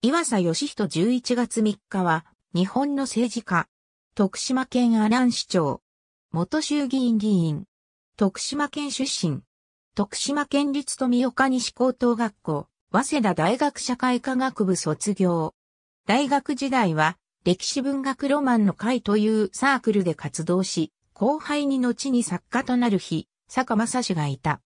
岩佐義人11月3日は、日本の政治家。徳島県阿南市長。元衆議院議員。徳島県出身。徳島県立富岡西高等学校、早稲田大学社会科学部卒業。大学時代は、歴史文学ロマンの会というサークルで活動し、後輩に後に作家となる日、坂正氏がいた。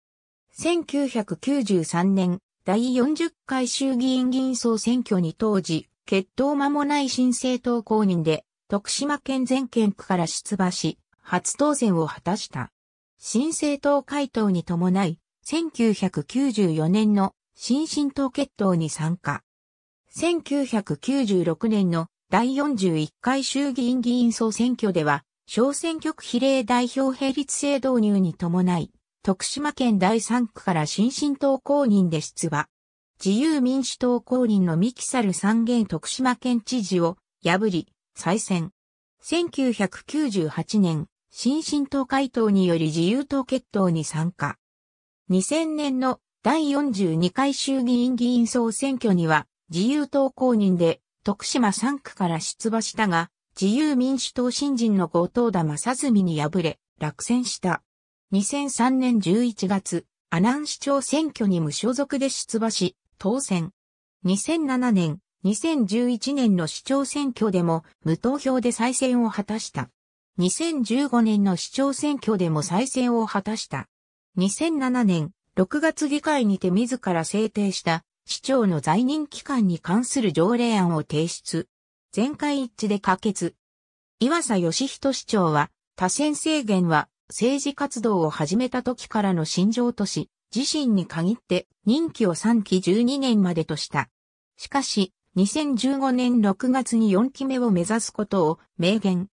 1993年、第40回衆議院議員総選挙に当時、決闘間もない新政党公認で、徳島県全県区から出馬し、初当選を果たした。新政党回答に伴い、1994年の新進党決闘に参加。1996年の第41回衆議院議員総選挙では、小選挙区比例代表並立制導入に伴い、徳島県第3区から新進党公認で出馬。自由民主党公認のミキサル三元徳島県知事を破り、再選。1998年、新進党回答により自由党決闘に参加。2000年の第42回衆議院議員総選挙には自由党公認で徳島3区から出馬したが、自由民主党新人の後藤田正澄に敗れ、落選した。2003年11月、阿南市長選挙に無所属で出馬し、当選。2007年、2011年の市長選挙でも無投票で再選を果たした。2015年の市長選挙でも再選を果たした。2007年、6月議会にて自ら制定した市長の在任期間に関する条例案を提出。全会一致で可決。岩佐義人市長は、多選制限は政治活動を始めた時からの心情とし、自身に限って任期を3期12年までとした。しかし、2015年6月に4期目を目指すことを明言。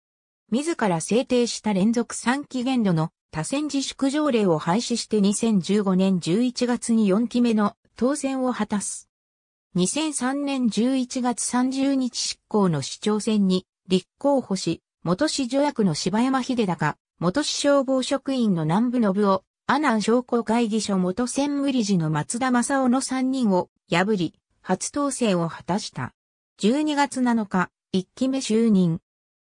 自ら制定した連続3期限度の多選自粛条例を廃止して2015年11月に4期目の当選を果たす。2003年11月30日執行の市長選に立候補し、元市条役の柴山秀高、元市消防職員の南部信夫、阿南商工会議所元専務理事の松田正夫の3人を破り、初当選を果たした。12月7日、1期目就任。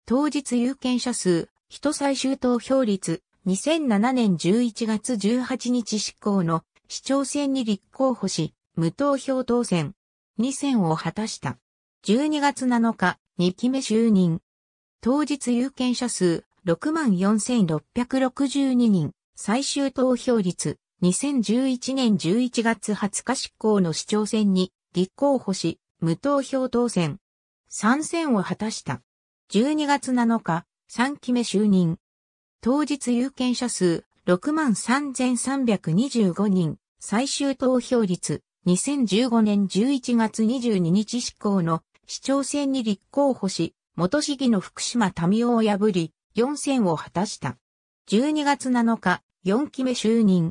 当日有権者数、人最終投票率、2007年11月18日執行の市長選に立候補し、無投票当選。2選を果たした。12月7日、2期目就任。当日有権者数、64,662人、最終投票率、2011年11月20日執行の市長選に立候補し、無投票当選。参戦を果たした。12月7日、3期目就任。当日有権者数63,325人、最終投票率2015年11月22日執行の市長選に立候補し、元市議の福島民夫を破り、4選を果たした。12月7日、4期目就任。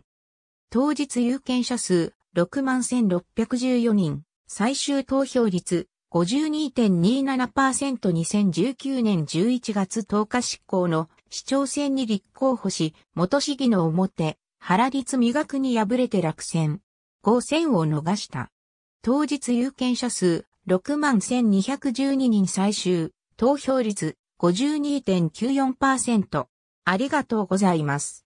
当日有権者数61,614人、最終投票率 52.27%2019 年11月10日執行の市長選に立候補し、元市議の表、原立磨学に敗れて落選。5選を逃した。当日有権者数61,212人最終、投票率52.94%。ありがとうございます。